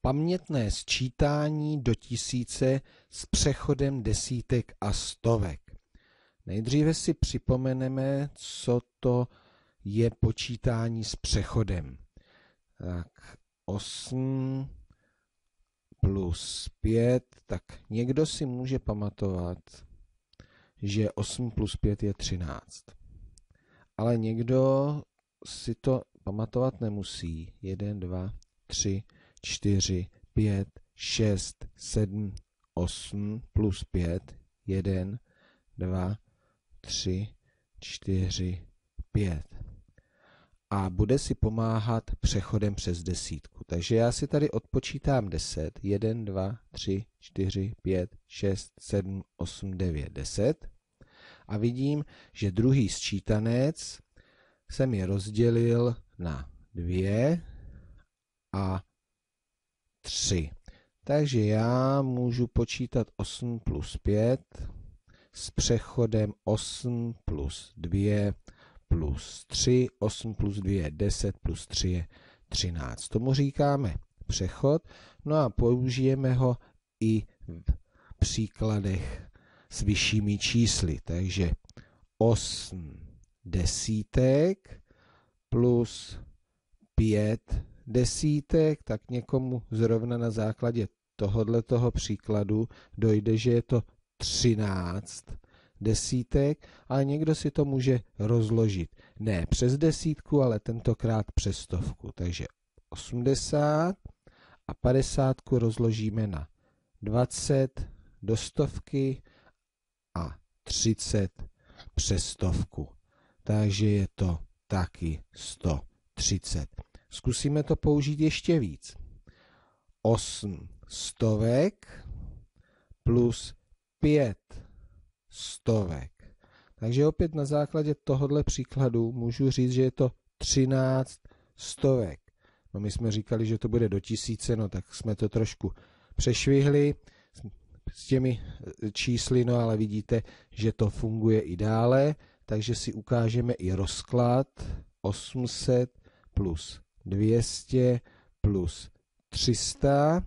pamětné sčítání do tisíce s přechodem desítek a stovek. Nejdříve si připomeneme, co to je počítání s přechodem. Tak 8 plus 5, tak někdo si může pamatovat, že 8 plus 5 je 13. Ale někdo si to pamatovat nemusí. 1, 2, 3, 4, 5, 6, 7, 8 plus 5, 1, 2, 3, 4, 5. A bude si pomáhat přechodem přes desítku. Takže já si tady odpočítám 10. 1, 2, 3, 4, 5, 6, 7, 8, 9, 10. A vidím, že druhý sčítanec jsem je rozdělil na 2 a 3. Takže já můžu počítat 8 plus 5 s přechodem 8 plus 2 plus 3, 8 plus 2 je 10, plus 3 je 13. Tomu říkáme přechod, no a použijeme ho i v příkladech s vyššími čísly. Takže 8 desítek plus 5 desítek, tak někomu zrovna na základě tohodle toho příkladu dojde, že je to 13 desítek, ale někdo si to může rozložit. Ne přes desítku, ale tentokrát přes stovku. Takže 80 a 50 rozložíme na 20 do stovky a 30 přes stovku. Takže je to taky 130. Zkusíme to použít ještě víc. 8 stovek plus 5 stovek. Takže opět na základě tohohle příkladu můžu říct, že je to 13 stovek. No my jsme říkali, že to bude do tisíce, no tak jsme to trošku přešvihli s těmi e, čísly, no ale vidíte, že to funguje i dále, takže si ukážeme i rozklad 800 plus 200 plus 300.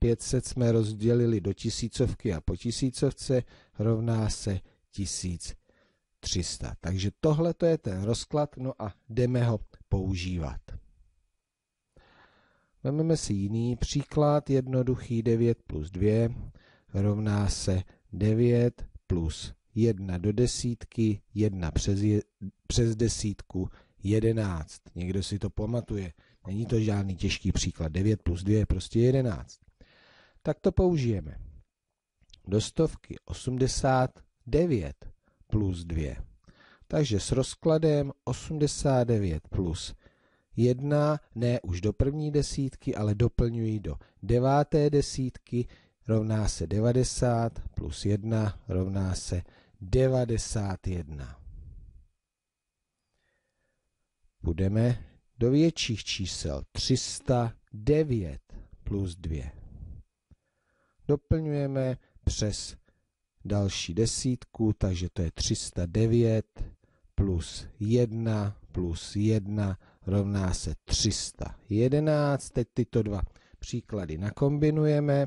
500 jsme rozdělili do tisícovky a po tisícovce rovná se 1300. Takže tohle to je ten rozklad, no a jdeme ho používat. Vezmeme si jiný příklad, jednoduchý 9 plus 2 rovná se 9 plus 1 do desítky, 1 přes, je, přes desítku, 11. Někdo si to pamatuje. Není to žádný těžký příklad. 9 plus 2 je prostě 11. Tak to použijeme. Do stovky 89 plus 2. Takže s rozkladem 89 plus 1, ne už do první desítky, ale doplňuji do deváté desítky, rovná se 90 plus 1 rovná se 91 půjdeme do větších čísel 309 plus 2. Doplňujeme přes další desítku, takže to je 309 plus 1 plus 1 rovná se 311. Teď tyto dva příklady nakombinujeme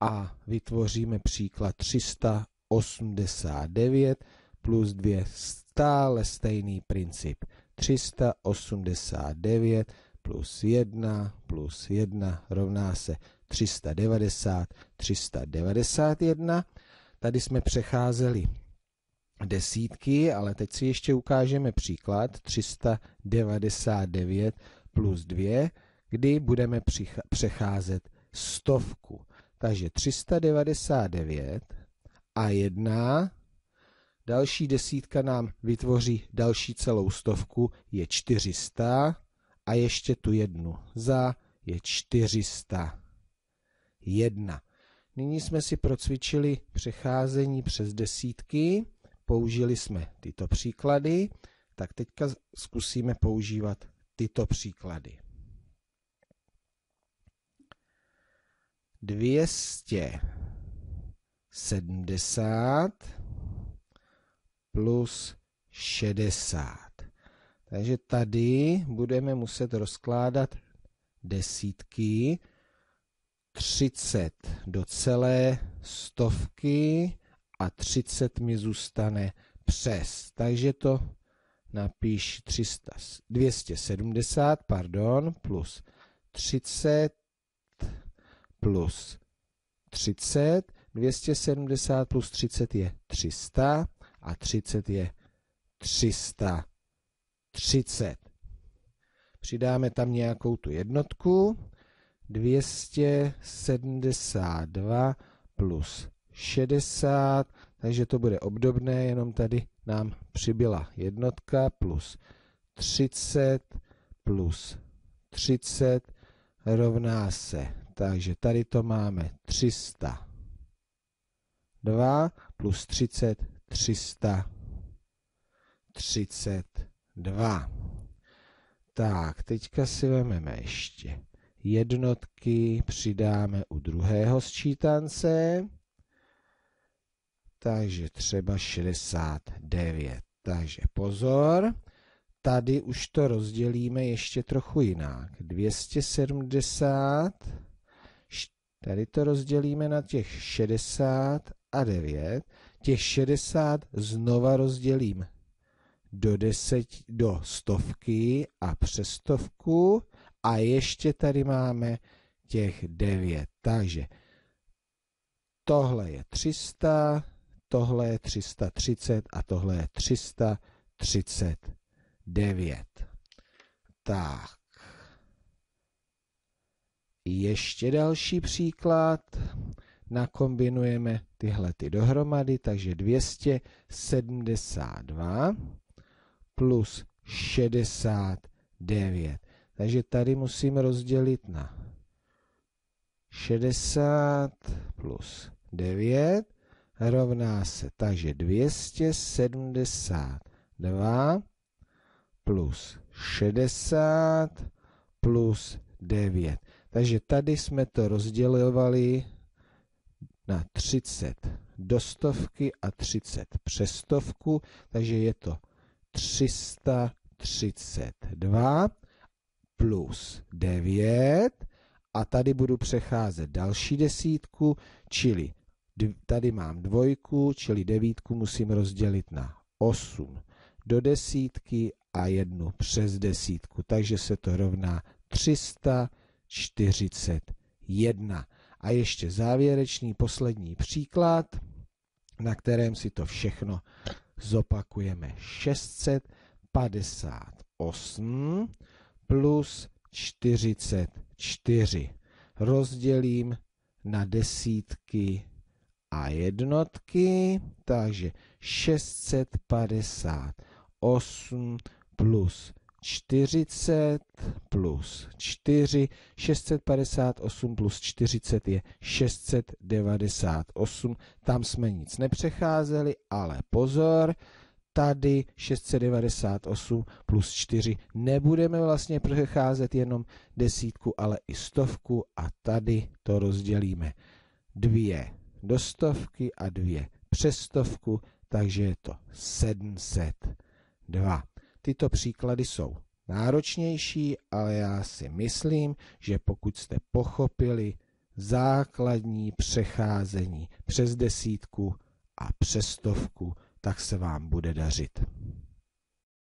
a vytvoříme příklad 389 plus 2, stále stejný princip. 389 plus 1 plus 1 rovná se 390, 391. Tady jsme přecházeli desítky, ale teď si ještě ukážeme příklad 399 plus 2, kdy budeme přecházet stovku. Takže 399 a 1 další desítka nám vytvoří další celou stovku, je 400 a ještě tu jednu za je 401. Nyní jsme si procvičili přecházení přes desítky, použili jsme tyto příklady, tak teďka zkusíme používat tyto příklady. 270 plus 60. Takže tady budeme muset rozkládat desítky, 30 do celé stovky a 30 mi zůstane přes. Takže to napíš 300, 270 pardon, plus 30 plus 30. 270 plus 30 je 300 a 30 je 330. Přidáme tam nějakou tu jednotku. 272 plus 60, takže to bude obdobné, jenom tady nám přibyla jednotka plus 30 plus 30 rovná se. Takže tady to máme 302 plus 30 332. Tak, teďka si vezmeme ještě jednotky, přidáme u druhého sčítance, takže třeba 69. Takže pozor, tady už to rozdělíme ještě trochu jinak. 270, tady to rozdělíme na těch 60 a 9, těch 60 znova rozdělím do, deset, do stovky a přes stovku a ještě tady máme těch 9. Takže tohle je 300, tohle je 330 a tohle je 339. Tak. Ještě další příklad nakombinujeme tyhle ty dohromady, takže 272 plus 69. Takže tady musím rozdělit na 60 plus 9 rovná se, takže 272 plus 60 plus 9. Takže tady jsme to rozdělovali na 30 do stovky a 30 přes stovku, takže je to 332 plus 9 a tady budu přecházet další desítku, čili tady mám dvojku, čili devítku musím rozdělit na 8 do desítky a jednu přes desítku, takže se to rovná 341. A ještě závěrečný poslední příklad, na kterém si to všechno zopakujeme. 658 plus 44 rozdělím na desítky a jednotky, takže 658 plus 40 plus 4, 658 plus 40 je 698. Tam jsme nic nepřecházeli, ale pozor, tady 698 plus 4 nebudeme vlastně přecházet jenom desítku, ale i stovku a tady to rozdělíme. Dvě do stovky a dvě přes stovku, takže je to 702. Tyto příklady jsou náročnější, ale já si myslím, že pokud jste pochopili základní přecházení přes desítku a přes stovku, tak se vám bude dařit.